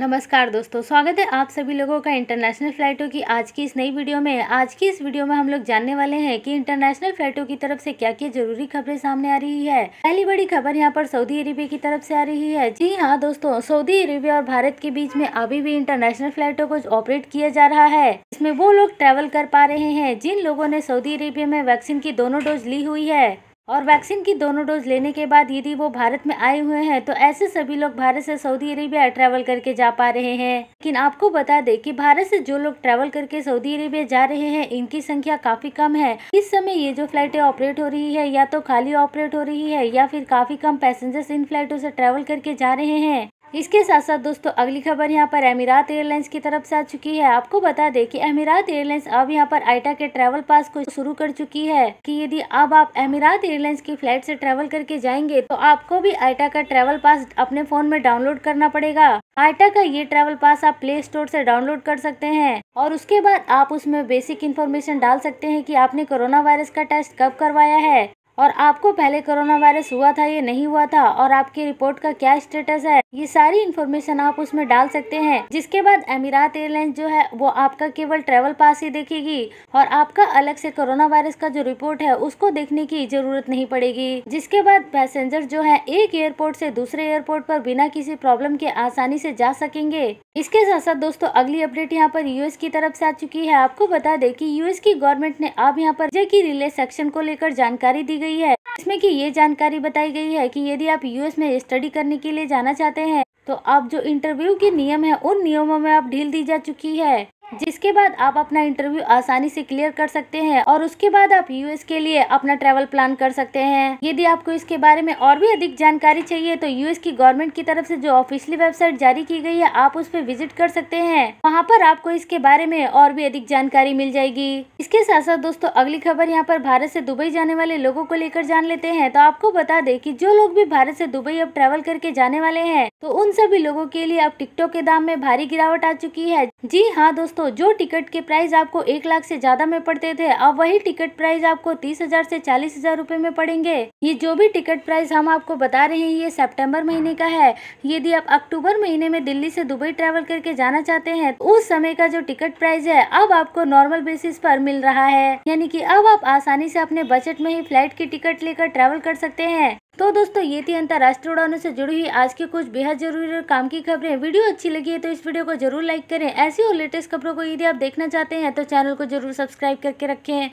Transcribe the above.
नमस्कार दोस्तों स्वागत है आप सभी लोगों का इंटरनेशनल फ़्लाइटों की आज की इस नई वीडियो में आज की इस वीडियो में हम लोग जानने वाले हैं कि इंटरनेशनल फ़्लाइटों की तरफ से क्या क्या जरूरी खबरें सामने आ रही है पहली बड़ी खबर यहां पर सऊदी अरेबिया की तरफ से आ रही है जी हाँ दोस्तों सऊदी अरेबिया और भारत के बीच में अभी भी इंटरनेशनल फ्लाइटों को ऑपरेट किया जा रहा है इसमें वो लोग ट्रेवल कर पा रहे हैं जिन लोगों ने सऊदी अरेबिया में वैक्सीन की दोनों डोज ली हुई है और वैक्सीन की दोनों डोज लेने के बाद यदि वो भारत में आए हुए हैं तो ऐसे सभी लोग भारत से सऊदी अरेबिया ट्रैवल करके जा पा रहे हैं लेकिन आपको बता दें कि भारत से जो लोग ट्रैवल करके सऊदी अरेबिया जा रहे हैं इनकी संख्या काफी कम है इस समय ये जो फ्लाइटें ऑपरेट हो रही है या तो खाली ऑपरेट हो रही है या फिर काफी कम पैसेंजर्स इन फ्लाइटों से ट्रेवल करके जा रहे हैं इसके साथ साथ दोस्तों अगली खबर यहाँ पर अमीरात एयरलाइंस की तरफ से आ चुकी है आपको बता दें कि अमीरात एयरलाइंस अब यहाँ पर आइटा के ट्रैवल पास को शुरू कर चुकी है कि यदि अब आप अमीरात एयरलाइंस की फ्लाइट से ट्रैवल करके जाएंगे तो आपको भी आइटा का ट्रैवल पास अपने फोन में डाउनलोड करना पड़ेगा आइटा का ये ट्रैवल पास आप प्ले स्टोर से डाउनलोड कर सकते हैं और उसके बाद आप उसमें बेसिक इन्फॉर्मेशन डाल सकते हैं कि आपने कोरोना वायरस का टेस्ट कब करवाया है और आपको पहले कोरोना वायरस हुआ था या नहीं हुआ था और आपकी रिपोर्ट का क्या स्टेटस है ये सारी इन्फॉर्मेशन आप उसमें डाल सकते हैं जिसके बाद अमीरात एयरलाइंस जो है वो आपका केवल ट्रेवल पास ही देखेगी और आपका अलग से कोरोना वायरस का जो रिपोर्ट है उसको देखने की जरूरत नहीं पड़ेगी जिसके बाद पैसेंजर जो है एक एयरपोर्ट ऐसी दूसरे एयरपोर्ट आरोप बिना किसी प्रॉब्लम के आसानी ऐसी जा सकेंगे इसके साथ साथ दोस्तों अगली अपडेट यहाँ पर यूएस की तरफ ऐसी आ चुकी है आपको बता दे की यूएस की गवर्नमेंट ने अब यहाँ पर जे की रिले सेक्शन को लेकर जानकारी दी गई गई है इसमें कि ये जानकारी बताई गई है कि यदि आप यूएस में स्टडी करने के लिए जाना चाहते हैं तो आप जो इंटरव्यू के नियम है उन नियमों में आप ढील दी जा चुकी है जिसके बाद आप अपना इंटरव्यू आसानी से क्लियर कर सकते हैं और उसके बाद आप यूएस के लिए अपना ट्रेवल प्लान कर सकते हैं यदि आपको इसके बारे में और भी अधिक जानकारी चाहिए तो यूएस की गवर्नमेंट की तरफ से जो ऑफिशियली वेबसाइट जारी की गई है आप उस पर विजिट कर सकते हैं वहाँ पर आपको इसके बारे में और भी अधिक जानकारी मिल जाएगी इसके साथ साथ दोस्तों अगली खबर यहाँ पर भारत ऐसी दुबई जाने वाले लोगों को लेकर जान लेते हैं तो आपको बता दे की जो लोग भी भारत ऐसी दुबई अब ट्रेवल करके जाने वाले है तो उन सभी लोगों के लिए अब टिकटों के दाम में भारी गिरावट आ चुकी है जी हाँ दोस्तों दोस्तों जो टिकट के प्राइस आपको एक लाख से ज़्यादा में पड़ते थे अब वही टिकट प्राइस आपको तीस हज़ार से चालीस हज़ार रूपए में पड़ेंगे ये जो भी टिकट प्राइस हम आपको बता रहे हैं ये सितंबर महीने का है यदि आप अक्टूबर महीने में दिल्ली से दुबई ट्रेवल करके जाना चाहते हैं तो उस समय का जो टिकट प्राइस है अब आपको नॉर्मल बेसिस पर मिल रहा है यानी कि अब आप आसानी से अपने बजट में ही फ्लाइट की टिकट लेकर ट्रैवल कर सकते हैं तो दोस्तों ये थी अंतर्राष्ट्रीय उड़ानों से जुड़ी हुई आज के कुछ बेहद जरूरी और काम की खबरें वीडियो अच्छी लगी है तो इस वीडियो को जरूर लाइक करें ऐसी और लेटेस्ट खबरों को यदि आप देखना चाहते हैं तो चैनल को जरूर सब्सक्राइब करके रखें